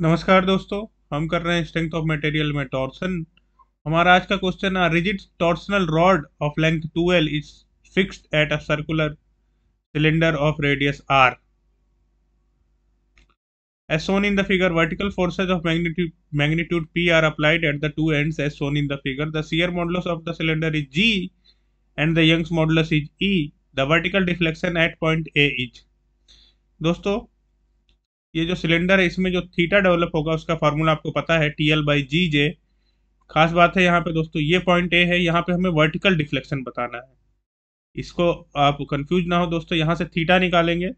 नमस्कार दोस्तों हम कर रहे हैं स्ट्रेंथ ऑफ मटेरियल में टॉर्सन हमारा आज का क्वेश्चन है rigid torsional rod of length 2L is fixed at a circular cylinder of radius R as shown in the figure vertical forces of magnitude magnitude P are applied at the two ends as shown in the figure the shear modulus of the cylinder is G and the Young's modulus is E the vertical deflection at point A is दोस्तों ये जो cylinder है इसमें जो theta develop होगा उसका formula आपको पता है T L by G J खास बात है यहाँ पे दोस्तों ये पॉइंट ए है यहाँ पे हमें वर्टिकल डिफ्लेक्शन बताना है इसको आप कंफ्यूज ना हो दोस्तों यहाँ से थीटा निकालेंगे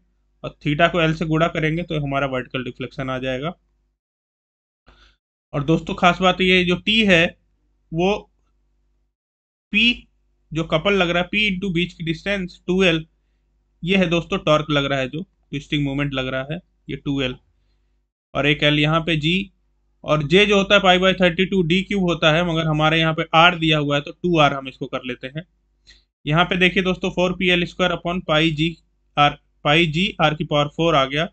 और थीटा को एल से गुड़ा करेंगे तो हमारा वर्टिकल डिफ्लेक्शन आ जाएगा और दोस्तों खास बात ये जो टी है वो पी जो कपल लग रहा है पी इंटू बीच की डिस्टेंस टू एल ये है दोस्तों टॉर्क लग रहा है जो ट्विस्टिंग मोमेंट लग रहा है ये टू एल और एक एल यहाँ पे जी और जे जो होता है pi by thirty two D cube होता है मगर हमारे यहाँ पे आर दिया हुआ है तो टू आर हम इसको कर लेते हैं यहाँ पे देखिए दोस्तों four P L square upon pi G R pi G R की पावर फोर आ गया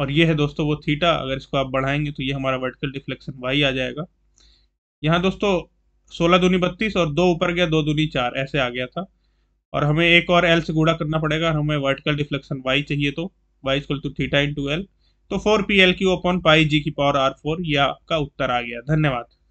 और ये है दोस्तों वो थीटा अगर इसको आप बढ़ाएंगे तो ये हमारा वर्टिकल डिफ्लेक्शन वाई आ जाएगा यहाँ दोस्तों सोलह दूनी बत्तीस और दो ऊपर गया दो दूनी चार ऐसे आ गया था और हमें एक और एल से गुड़ा करना पड़ेगा और हमें वर्टिकल डिफ्लेक्शन वाई चाहिए तो Y equal to theta into L तो four P L cube upon pi G की पावर आर फोर यह आपका उत्तर आ गया धन्यवाद